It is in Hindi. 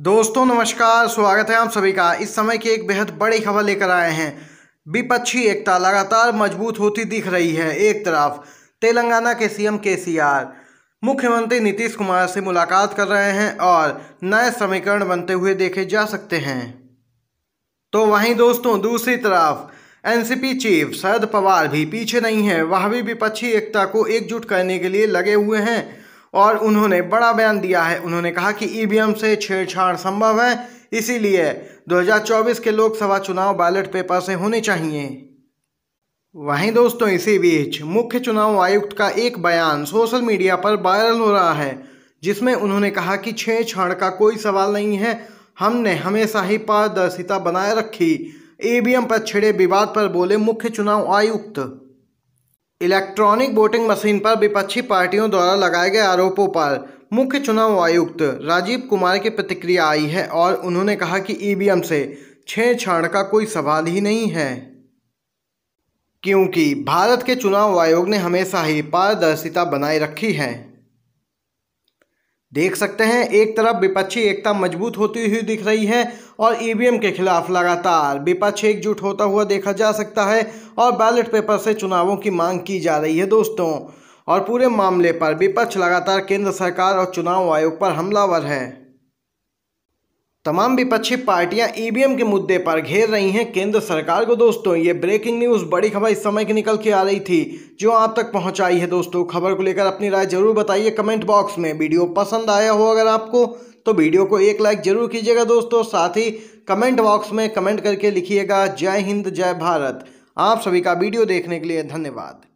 दोस्तों नमस्कार स्वागत है आप सभी का इस समय की एक बेहद बड़ी खबर लेकर आए हैं विपक्षी एकता लगातार मजबूत होती दिख रही है एक तरफ तेलंगाना के सीएम केसीआर मुख्यमंत्री नीतीश कुमार से मुलाकात कर रहे हैं और नए समीकरण बनते हुए देखे जा सकते हैं तो वहीं दोस्तों दूसरी तरफ एनसीपी चीफ शरद पवार भी पीछे नहीं है वह भी विपक्षी एकता को एकजुट करने के लिए लगे हुए हैं और उन्होंने बड़ा बयान दिया है उन्होंने कहा कि ईवीएम से छेड़छाड़ संभव है इसीलिए 2024 के लोकसभा चुनाव बैलेट पेपर से होने चाहिए वहीं दोस्तों इसी बीच मुख्य चुनाव आयुक्त का एक बयान सोशल मीडिया पर वायरल हो रहा है जिसमें उन्होंने कहा कि छेड़छाड़ का कोई सवाल नहीं है हमने हमेशा ही पारदर्शिता बनाए रखी ई पर छिड़े विवाद पर बोले मुख्य चुनाव आयुक्त इलेक्ट्रॉनिक वोटिंग मशीन पर विपक्षी पार्टियों द्वारा लगाए गए आरोपों पर मुख्य चुनाव आयुक्त राजीव कुमार की प्रतिक्रिया आई है और उन्होंने कहा कि ईवीएम से छेड़छाड़ का कोई सवाल ही नहीं है क्योंकि भारत के चुनाव आयोग ने हमेशा ही पारदर्शिता बनाए रखी है देख सकते हैं एक तरफ विपक्षी एकता मजबूत होती हुई दिख रही है और ईवीएम e के खिलाफ लगातार विपक्ष एकजुट होता हुआ देखा जा सकता है और बैलेट पेपर से चुनावों की मांग की जा रही है दोस्तों और पूरे मामले पर विपक्ष लगातार केंद्र सरकार और चुनाव आयोग पर हमलावर है तमाम विपक्षी पार्टियां ईवीएम e के मुद्दे पर घेर रही हैं केंद्र सरकार को दोस्तों ये ब्रेकिंग न्यूज़ बड़ी खबर इस समय की निकल के आ रही थी जो आप तक पहुंचाई है दोस्तों खबर को लेकर अपनी राय जरूर बताइए कमेंट बॉक्स में वीडियो पसंद आया हो अगर आपको तो वीडियो को एक लाइक जरूर कीजिएगा दोस्तों साथ ही कमेंट बॉक्स में कमेंट करके लिखिएगा जय हिंद जय भारत आप सभी का वीडियो देखने के लिए धन्यवाद